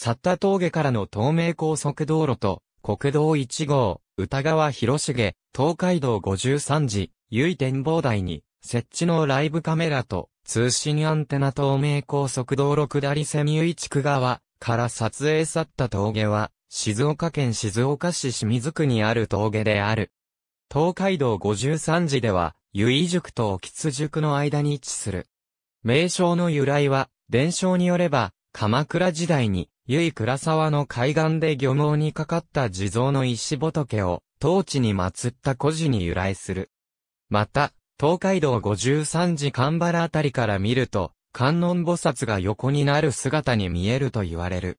去った峠からの東名高速道路と、国道1号、歌川広重、東海道53時、由井展望台に、設置のライブカメラと、通信アンテナ東名高速道路下りセミ由井地区側から撮影去った峠は、静岡県静岡市清水区にある峠である。東海道53時では、由井塾と沖津塾の間に位置する。名称の由来は、伝承によれば、鎌倉時代に、ゆい倉沢の海岸で漁網にかかった地蔵の石仏を、当地に祀った古寺に由来する。また、東海道五十三時神原あたりから見ると、観音菩薩が横になる姿に見えると言われる。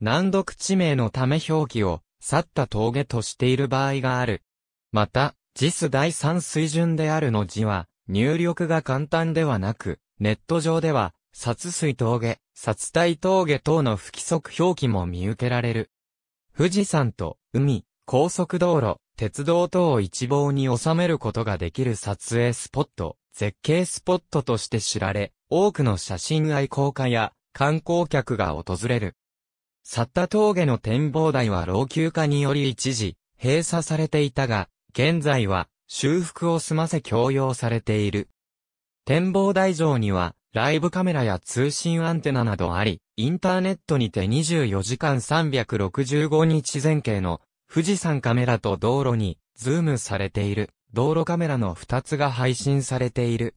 難読地名のため表記を、去った峠としている場合がある。また、実第三水準であるの字は、入力が簡単ではなく、ネット上では、殺水峠、殺体峠等の不規則表記も見受けられる。富士山と海、高速道路、鉄道等を一望に収めることができる撮影スポット、絶景スポットとして知られ、多くの写真愛好家や観光客が訪れる。サッタ峠の展望台は老朽化により一時閉鎖されていたが、現在は修復を済ませ供用されている。展望台上にはライブカメラや通信アンテナなどあり、インターネットにて24時間365日前景の富士山カメラと道路にズームされている道路カメラの2つが配信されている。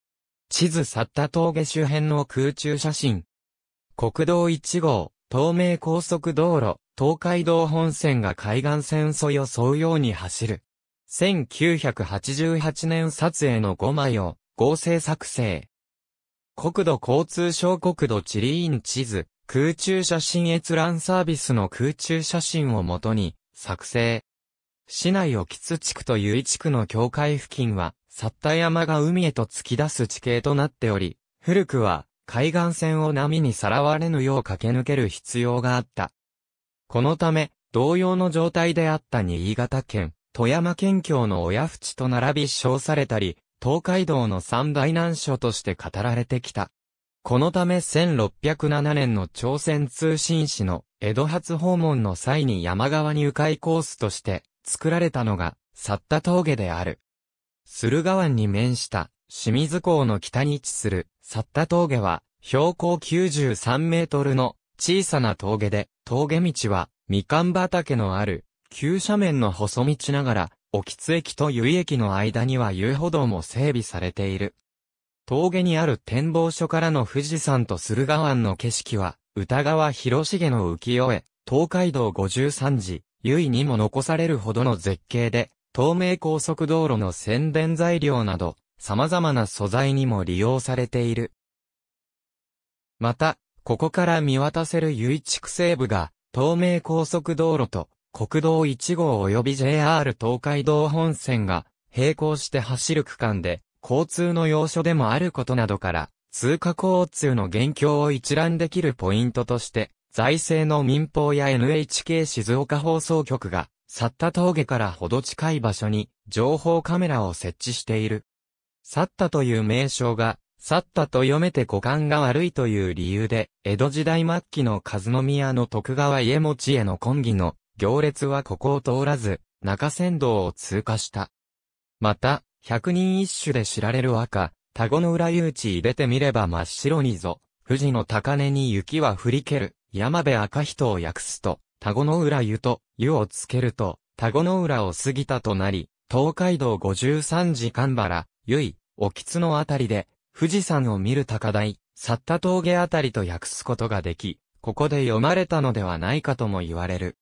地図去った峠周辺の空中写真。国道1号、東名高速道路、東海道本線が海岸線沿いを沿うように走る。1988年撮影の5枚を合成作成。国土交通省国土地理院地図、空中写真閲覧サービスの空中写真をもとに、作成。市内沖津地区と由井地区の境界付近は、札田山が海へと突き出す地形となっており、古くは海岸線を波にさらわれぬよう駆け抜ける必要があった。このため、同様の状態であった新潟県、富山県境の親淵と並び称されたり、東海道の三大難所として語られてきた。このため1607年の朝鮮通信使の江戸初訪問の際に山側に迂回コースとして作られたのが、サ田峠である。駿河湾に面した清水港の北に位置するサ田峠は標高93メートルの小さな峠で、峠道はみかん畑のある急斜面の細道ながら沖津駅と由井駅の間には遊歩道も整備されている。峠にある展望所からの富士山と駿河湾の景色は、歌川広重の浮世絵、東海道53時、由井にも残されるほどの絶景で、東名高速道路の宣伝材料など、様々な素材にも利用されている。また、ここから見渡せる由井地区西部が、東名高速道路と国道1号及び JR 東海道本線が並行して走る区間で、交通の要所でもあることなどから、通過交通の現況を一覧できるポイントとして、財政の民放や NHK 静岡放送局が、去った峠からほど近い場所に、情報カメラを設置している。去ったという名称が、去ったと読めて語感が悪いという理由で、江戸時代末期の和宮の徳川家持への根議の行列はここを通らず、中山道を通過した。また、百人一首で知られる和歌、田子の浦誘致れてみれば真っ白にぞ、富士の高根に雪は降りける、山部赤人を訳すと、田子の浦湯と、湯をつけると、田子の浦を過ぎたとなり、東海道五十三時間原、湯井、沖津のあたりで、富士山を見る高台、去った峠あたりと訳すことができ、ここで読まれたのではないかとも言われる。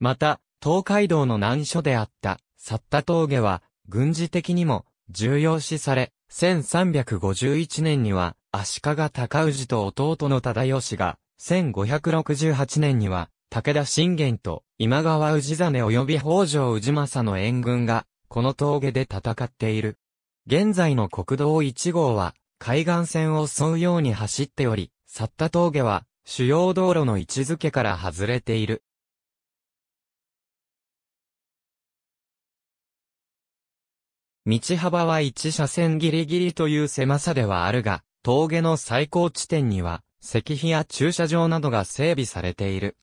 また、東海道の難所であった、サッタ峠は、軍事的にも、重要視され、1351年には、足利尊氏と弟の忠義が、1568年には、武田信玄と今川氏真及び北条氏政の援軍が、この峠で戦っている。現在の国道1号は、海岸線を沿うように走っており、去った峠は、主要道路の位置づけから外れている。道幅は1車線ギリギリという狭さではあるが、峠の最高地点には、石碑や駐車場などが整備されている。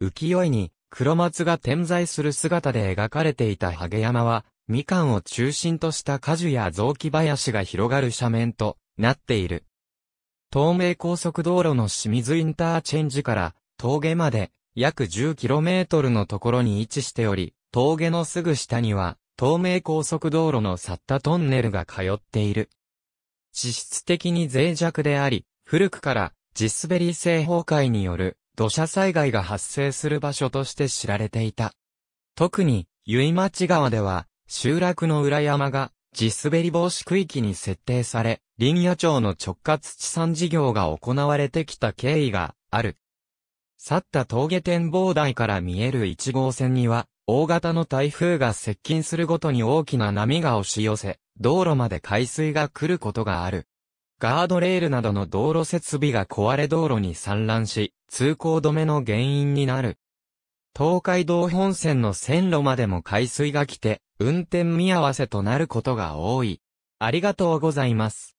浮世絵に、黒松が点在する姿で描かれていたハゲ山は、みかんを中心とした果樹や雑木林が広がる斜面となっている。東名高速道路の清水インターチェンジから峠まで約 10km のところに位置しており、峠のすぐ下には東名高速道路の去ったトンネルが通っている。地質的に脆弱であり、古くから地滑り性崩壊による土砂災害が発生する場所として知られていた。特に、結町川では、集落の裏山が地滑り防止区域に設定され、林野町の直轄地産事業が行われてきた経緯がある。去った峠展望台から見える1号線には、大型の台風が接近するごとに大きな波が押し寄せ、道路まで海水が来ることがある。ガードレールなどの道路設備が壊れ道路に散乱し、通行止めの原因になる。東海道本線の線路までも海水が来て、運転見合わせとなることが多い。ありがとうございます。